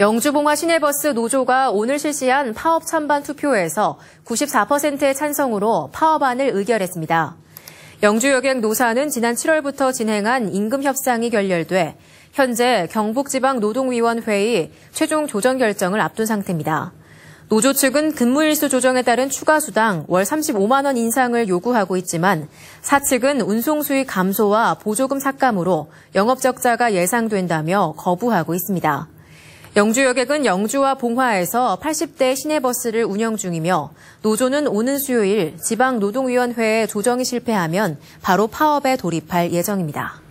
영주봉화 시내버스 노조가 오늘 실시한 파업 찬반 투표에서 94%의 찬성으로 파업안을 의결했습니다. 영주여객 노사는 지난 7월부터 진행한 임금 협상이 결렬돼 현재 경북지방노동위원회의 최종 조정 결정을 앞둔 상태입니다. 노조 측은 근무일수 조정에 따른 추가 수당 월 35만 원 인상을 요구하고 있지만 사측은 운송 수익 감소와 보조금 삭감으로 영업 적자가 예상된다며 거부하고 있습니다. 영주여객은 영주와 봉화에서 80대 시내버스를 운영 중이며 노조는 오는 수요일 지방노동위원회에 조정이 실패하면 바로 파업에 돌입할 예정입니다.